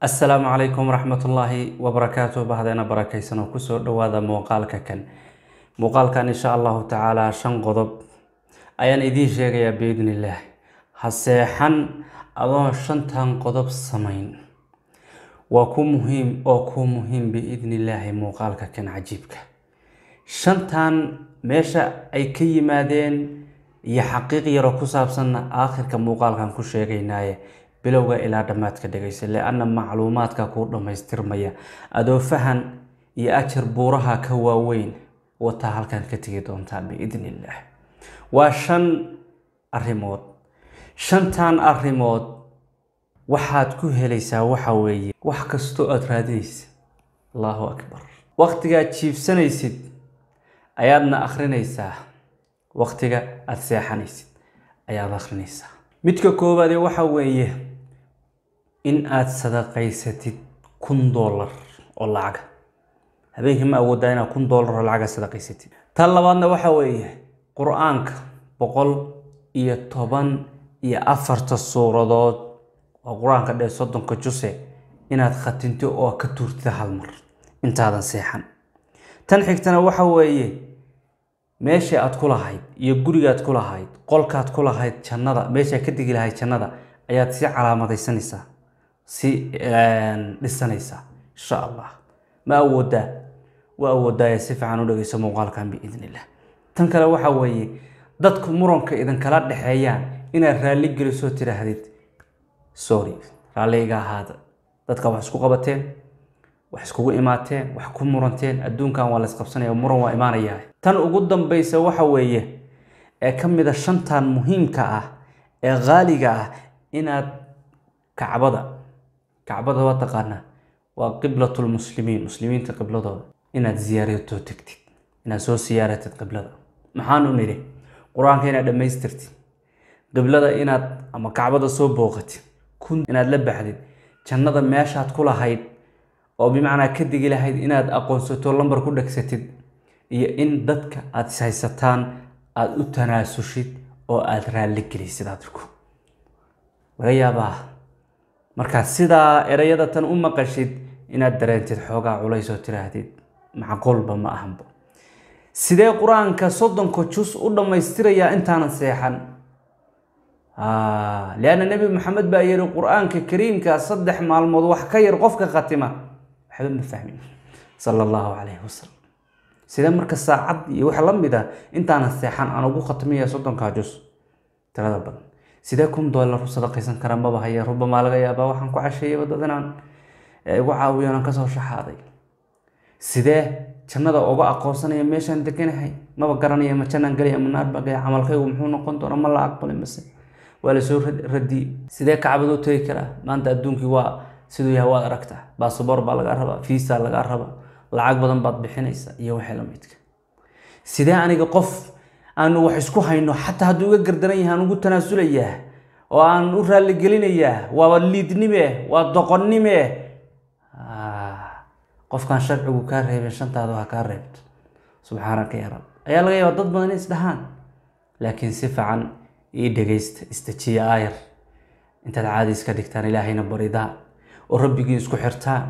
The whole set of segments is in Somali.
assalaamu calaykum waraxmatullaahi wabarakaatu bahdeena barakaysan oo kusoo dhowaada muuqaalka kan muuqaalkan insha allahu tacaalaa shan qodob ayaan idiin sheegayaa biidnillaah ha seexan adoon shantan qodob samayn waa ku muhiim oo ku muhiim biidnillaahi muuqaalka kan cajiibka shantan meesha ay ka yimaadeen iyo xaqiiq yaroo ku saabsanna aakhirka muuqaalkan ku sheegaynaaye bilowga ilaa dhammaadka dhegaysa li-anna macluumaadka kuu dhammaystirmaya adoo fahan iyo ajar buuraha ka waaweyn wataa halkan ka tegi doontaa biidn waa shan arrimood shantan arrimood waxaad ku helaysaa waxa weeye wax kastoo aada raadinaysa allaahu akbar waqtigaad jiibsanaysid ayaadna akhrinaysaa waqtiga aad seexanaysid ayaad akhrinaysaa midka koowaadee waxa weeye in aad sadaqaysatid kun doolar oo lacaga habeenkii ma awoodaa inaad kun doolar oo lacaga sadaqaysatid tan labaadna waxa weeye qur-aanka boqol iyo toban iyo afarta suuradood oo qur-aanka dhee soddonka juse inaad khatinto oo ka tuurtida hal mar intaadan seexan tan xigtana waxa weeye meesha aad ku lahayd iyo gurigaad ku lahayd qolkaad ku lahayd jannada meeshaad ka degi lahayd jannada ayaad sii calaamadaysanaysaa si dhisanaysa insha allah ma awoodaa waa awoodaa si fiican u dhageyso muuqaalkan biidn tan kale waxa weeye dadku muranka idinkala dhexeeyaan inaad raalli gelisoo tidhaahdid sorry raalliiga ahaada dadka wax isku qabateen wax iskugu imaateen wax ku muranteen adduunkan waa la muran waa imaanayaa tan ugu dambaysa waxa weeye ee ka mida shantan muhiimka ah ee qaaliga ah inaad kacbada kacbada waa taqaanaa waa qiblatulmuslimiin muslimiinta qibladooda inaad ziyaarato tegtid inaad soo siyaaratid qiblada maxaanu nidhi qur-aanka inaad dhammaystirtid qiblada inaad ama kacbada soo booqatid kun inaad la baxdid jannada meeshaad ku lahayd oo bimacnaa ka digi lahayd inaad aqoonsato lambar ku dhegsatid iyo in dadka aad ishaysataan aada u tanaasushid oo aada raalli gelisid adirku laga yaabaa markaa sidaa ereyada tan u maqashid inaad dareentid xoogaa culaysoo oo tiraahdid macaqoolba ma ahanbo sidee qur-aanka soddonka jus u dhammaystirayaa intaanan seexan ah, lianna nebi maxamed baa yihi qur-aanka kariimka saddex maalmood wax ka yar qofka khatima waxba ma fahmin sala allahu calayhi wasalam sidee marka saacad iyo wax la mid a ah intaanan seexan aan ugu khatmiya soddonkaa jus tirada badan sidee kun dolar u sadaqaysan kara maba haye rubamaa laga yaabaa waxaan ku casheeyayba dad inaan igu caawiyo onan kasoo shaxaaday sidee jannada uga aqoonsanaya meeshaan deganahay maba garanaya ma jannaan gelaya ma naar camalkaygu muxuu noqon doona ma la aqbali mase waa lasoo radiyey sidee kacbad u tegi karaa maanta adduunkii waa siduu yahay waad aragtaa baasaboor baa lagaa rabaa fiisa lagaa rabaa lacag badan baad bixinaysa iyo waxay la sidee aniga qof aanu wax isku hayno xataa hadduu iga gardaran yahay aan ugu tanaasulayaa oo aan u raalligelinayaa waa liidnime waa doqonnime ah, qofkaan sharcigu kaa reebin shantaadu ha kaa reebto subxaanaka ya rab ayaa laga yaabaa dad badan inay isdhahaan laakiin si fican ii dhegaysta istajiya aayar intaad caadi iska dhigtaan ilaahayna baridaan oo rabbigii isku xirtaan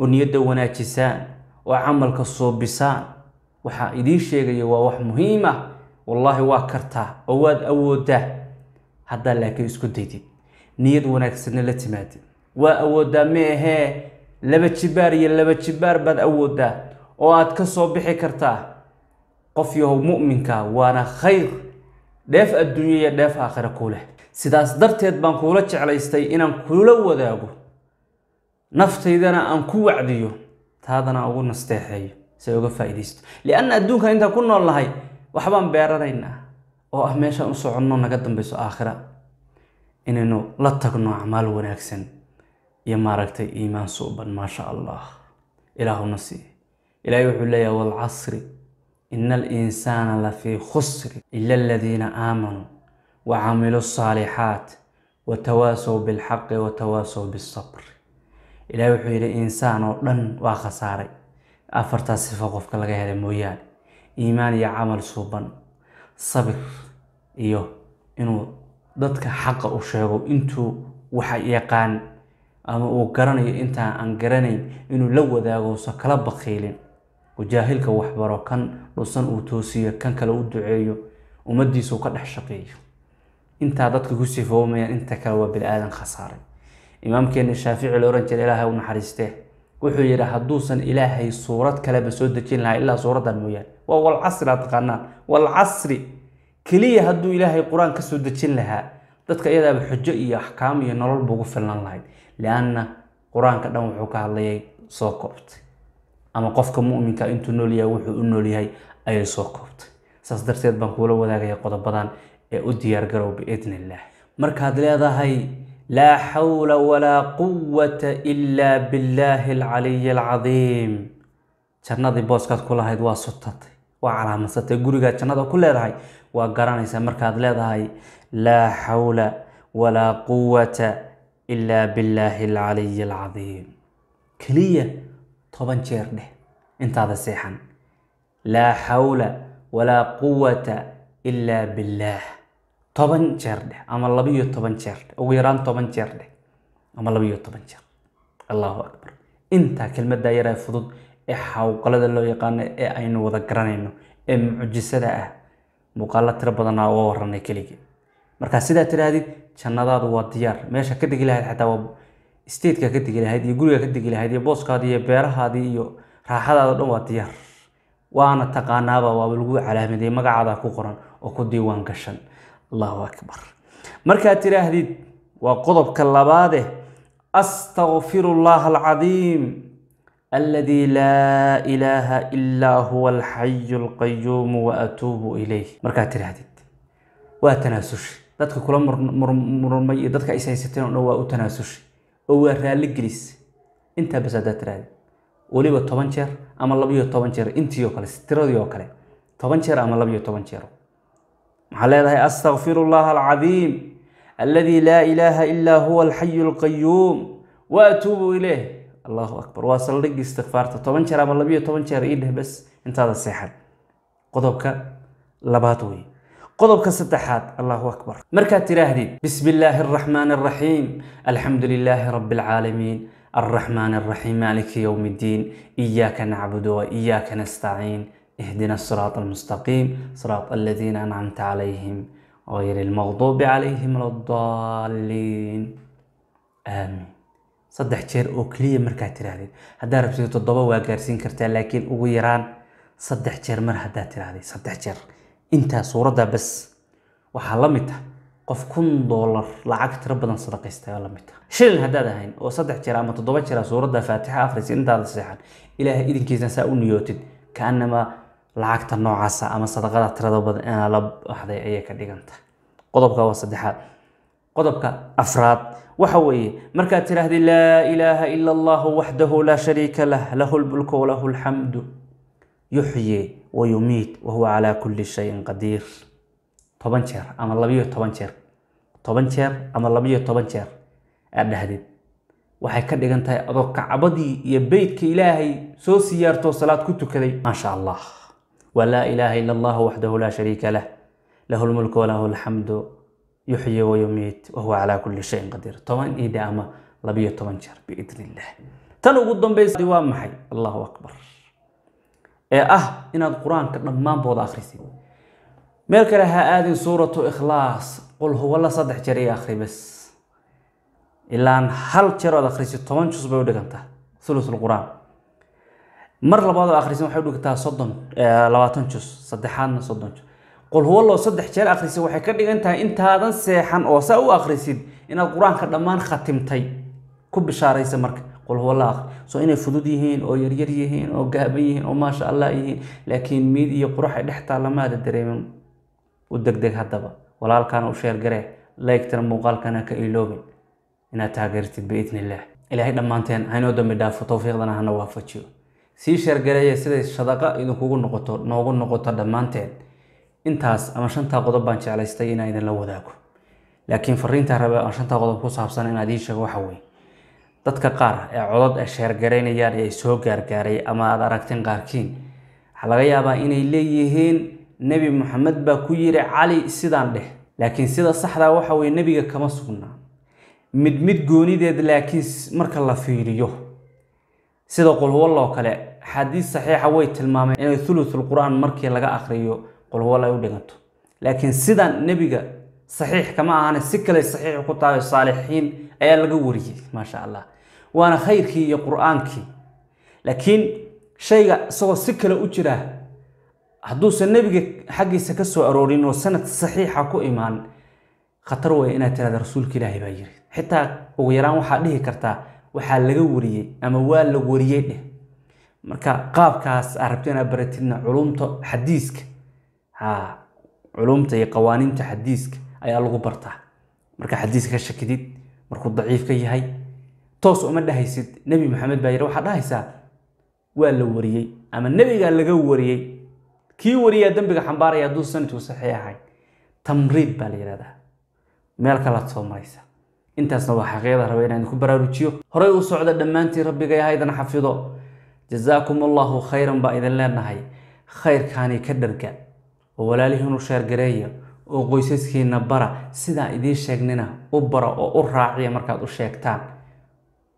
oo niyadda wanaajisaan oo camalka soobisaan waxaa idiin sheegaya waa wax muhiim ah wallaahi waa kartaa oo waad awooddaa haddaa laakiin isku daydid niyad wanaagsanna la timaadi waa awoodaa ma ahee laba jibaar iyo laba jibaar baad awoodaa oo aad ka soo bixi kartaa qof yahow mu'minka waana khayr dheef adduunyo iyo dheef aakhira ku leh sidaas darteed baan kuula jeclaystay inaan kula wadaago naftaydana aan ku wacdiyo taadana ugu nasteexeeyo si ay uga faa'iidaysto lianna adduunka intaan ku nool nahay waxbaan beeranaynaa oo ah meeshaan u soconno naga dambayso aakhira inaynu la tagno acmaal wanaagsan iyo maaragtay iimaan suuban maasha allah ilaahuna sii ilaahay wuxuu leeyahay waalcasri ina alinsaana lafii khusri ila aladiina aamanuu wa camiluu saalixaat watawaasow bilxaqi watawaasow bisabr ilaahay wuxuu yidhi insaan oo dhan waa khasaaray afartaas sifo qofka laga helay mooyaane iimaan iyo camal suuban sabir iyo inuu dadka xaqa u sheego intuu wax yaqaan ama uu garanayo intaa aan garanayn inuu la wadaagoso kala bakiilin oo jaahilka waxbaro kan dhusan uu toosiyo kan kale u duceeyo ummaddiisau ka dhex shaqeeyo intaa dadka ku sifoomayaan inta kale waa bini aadan khasaaray imaamkeena shaafici la oran jira ilaahay u naxariistee wuxuu yidhi hadduusan ilaahay suurad kaleba soo dejin lahaa ilaa suuraddan mooyaan waa walcasri aad taqaanaan walcasri keliya hadduu ilaahay qur-aan ka soo dejin lahaa dadka iyadaaba xujo iyo axkaam iyo nolol buugu filnan lahayd lianna qur-aanka dhan wuxuu ka hadlayay soo koobtay ama qofka muminka intuu nool yahay wuxuu u nool yahay ayay soo koobtay saas darteed baan kuula wadaagaya qodobadan ee u diyaargarow biidn illaah markaad leedahay laa xawla walaa quwata ilaa billaahi alcaliyi alcadiim jannadii booskaad ku lahayd waa sutatay waa calaamadsataa gurigaad jannada ku leedahay waa garanaysaa markaad leedahay laa xawla walaa quwata ilaa billaahi alcaliyi alcadiim keliya toban jeer dheh intaada seexan laa xawla walaa quwata ilaa toban jeer dheh ama labaiyo toban jeer dheh ugu yaraan toban jeer dheh ama labaiyo toban jeer allahu akbar intaa kelmadaa yaraa fudud ee xawqalada loo yaqaano ee aynu wada garanayno ee mucjisada ah muuqaalo tiro badanaa uga waranay keligii marka sidaa tidhaahdid jannadaadu waa diyaar meesha ka degi lahayd xataa waa isteedka ka degi lahayd iyo guriga ka degi lahayd iyo booskaadii iyo beerahaadii iyo raaxadaada dhan waa diyaar waana taqaanaaba waaba lagu calaamadiyey magacaada ku qoran oo ku diiwaan gashan allahu akbar markaad tidhaahdid waa qodobka labaadeh astaqfiru allaha alcadiim aladii laa ilaaha ilaa huwa alxayu alqayuumu wa atuubu ilayh markaad tidhaahdid waa tanaasushi dadka kula murmay iyo dadka is haysateen dhan waa u tanaasushi oo waa raalligelis intaa bas haddaad tidhahdid weliba toban jeer ama labiyo toban jeer intii oo kale tiradii oo kale toban jeer ama labiyo toban jeero maxaa leedahay astakfiru اllaha alcadiim aladii laa ilaaha ilaa huwa alxayu اlqayuum wa atuubu ileyh allahu akbar waa saldhigii istikfaarta toban jeer ama labiyo toban jeer ii dheh bes intaada seexan qodobka labaad wey qodobka saddexaad allahu akbar markaad tidhaahdid bismi illaahi araxmaan araxiim alxamdu lilaahi rabbi alcaalamiin alraxmaan araxiim maaliki yowm iddiin iyaaka nacbudu wa iyaaka nastaciin اهدنا الصراط المستقيم صراط الذين أنعمت عليهم غير المغضوب عليهم ولا الضالين آمين saddex jeer oo keliya markaad tiraahdid haddaad rabtid toddoba waa gaarsiin kartaa laakiin ugu yaraan saddex jeer mar haddaad tiraahday saddex jeer intaa suuradda bas waxaa la mid tah qof kun doolar lacag tiro badan sadaqaystayo la mid tah shilin haddaad ahayn oo saddex jeer ama toddoba jeer suuradda faatixa akhrisid intaada seexan ilaahay idinkiisna saa u lacagta noocaasa ama sadaqada tirada badan inaa la baxday ayay ka dhiganta qodobka waa saddexaad qodobka afraad waxa weeye markaad tidhaahdi laa ilaaha ila allahu waxdahu laa shariika lah lahu lmulku walahu lxamdu yuxyi wayumiit wahuwa calaa kulli shayin qadiir toban jeer ama labiyo toban jeer toban jeer ama labiyo toban jeer aad dhahdid waxay ka dhigan tahay adoo kacbadii iyo beytka ilaahay soo siyaartoo salaad ku tukaday maasha allah ولا إله إلا الله وحده لا شريك له له الملك وله الحمد يحيي ويميت وهو على كل شيء قدير طبعا إيدا أما لبي طبعا شر بإذن الله تلو قدام بيس دواء محي الله أكبر أه إن القرآن كنا ما بود آخرسي ملك لها آدي سورة إخلاص قل هو الله صدح جري آخري بس إلا أن هل جرى آخرسي طبعا شو سبب ثلث القرآن mar labaad oo akhrisan waxay dhigtaa soddon eh, labaatan juz saddexaadna soddon juz qul huwallow saddex jeer akhrisid waxay ka dhigan tahay intaadan seexan oo saa u akhrisid inaad qur-aanka dhammaan khatimtay ku bishaaraysa marka qul huwallo akhri soo inay fudud yihiin oo yaryar yihiin oo gaaban yihiin oo maasha allah yihiin laakiin miid iyo qurux ay dhex taalla maada dareemin u degdeg haddaba walaalkaana u sheergaree laygtana muuqaalkana ka iloobin inaad taageertid biidn illaah ilaahay dhammaanteen haynoo dambi dhaafo towfiiqdana hana waafajiyo sii sheergareeya siday shadaqa idinkugu noqoto noogu noqoto dhammaanteen intaas ama shantaa qodob baan jeclaystay inaa idinla wadaago laakiin fariintaa raba shantaa qodob ku saabsan inaad ii sheego waxa weeye dadka qaar ee codod ay sheergaraynayaan ee soo gaargaaray ama aada aragteen qaarkiin waxaa laga yaabaa inay leeyihiin nebi maxamed baa ku yiri cali sidaan dheh laakiin sida saxdaa ah waxa weye nebiga kama sugnaa mid mid goonideed laakiin marka la fiiriyo sida qulwalloo kale axaadiis saxiixa way tilmaameen inay thuluthul qur-aan markii laga akriyo qulhuwal ay u dhiganto laakiin sidan nebiga saxiix kama ahane si kale saxiix ku tahay saalixiin ayaa laga wariyey maasha allah waana khayrkii iyo qur-aankii laakiin shayga isagoo si kale u jira hadduusan nebiga xaggiisa ka soo aroorin oo sanad saxiixa ku imaan khatar way inaad tirahda rasuulka ilaahay baa yiri xitaa ugu yaraan waxaad dhihi kartaa waxaa laga wariyey ama waa la wariyey dheh marka qaabkaas aa rabto inaa baratidna culumta xadiiska ha culumta iyo qawaaniinta xadiiska ayaa lagu bartaa markaa xadiiska ka shakidid markuu daciif ka yahay toos uma dhahaysid nebi maxamed baa yidhi waxaad dhahaysaa waa la wariyey ama nebigaa laga wariyey kii wariyaa dembiga xambaaraya hadduu sanadku saxiix ahayn tamriid baa la yidhahdaa meel kalaad soo maraysa intaasna waa xaqiiqada raba inaan ku baraarujiyo horay u socda dhammaantii rabbiga ahaydana xafido jazaakum allaahu khayran baa idin leenahay khayrkaani ka dharga oo walaalihiinu sheergareeya oo qoysaskiina bara sidaan idiin sheegnina u bara oo u raaciya markaad u sheegtaan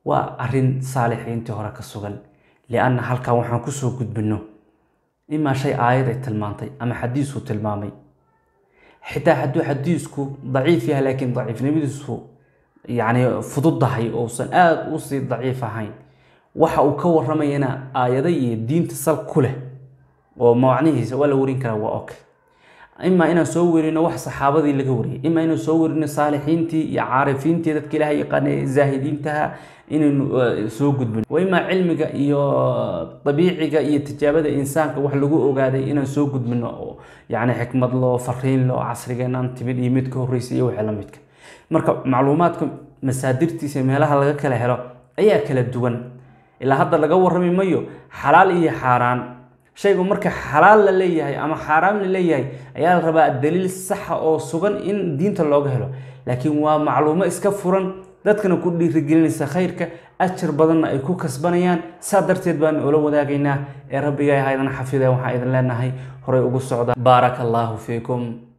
waa arin saalixiintii hore ka sugan lianna halkan waxaan kusoo gudbino imaa shay aayad ay tilmaantay ama xadiisuu tilmaamay xitaa hadduu xadiisku daciif yahay laakiin daciifnimadiisu yacni fududdahay ousan aada usii daciif ahayn waxa uu ka waramayana aayado iyo diinta sal ku leh oo mawacnihiisa waa la warin karaa waa ok imaa inaan soo werino wax saxaabadii laga wariyay imaa inaan soo werino saalixiintii iyo caarifiintii dadka ilaahay yaqaana zaahidiintaha inaynu eh, soo gudbin waa imaa cilmiga iyo eh, dabiiciga iyo tijaabada insaanka wax lagu ogaaday inaan soo gudbino oo yacni xikmad loo fariin loo casrigeenaan timid iyo mid horreysa iyo wixii la midka marka macluumaadka masaadirtiisa meelaha laga kala helo ayaa kala duwan ilaa hadda laga warrami mayo xalaal iyo xaaraan shaygu marka xalaal la leeyahay ama xaaraam la leeyahay ayaa la rabaa daliil saxa ah oo sugan in diinta looga helo laakiin waa macluumo iska furan dadkana ku dhiirigelinaysa khayrka ajar badanna ay ku kasbanayaan saa darteed baanu ula wadaagaynaa ee rabbiga ahaydana idan waxaan idin leenahay horay ugu socda baaraka allaahu fiikum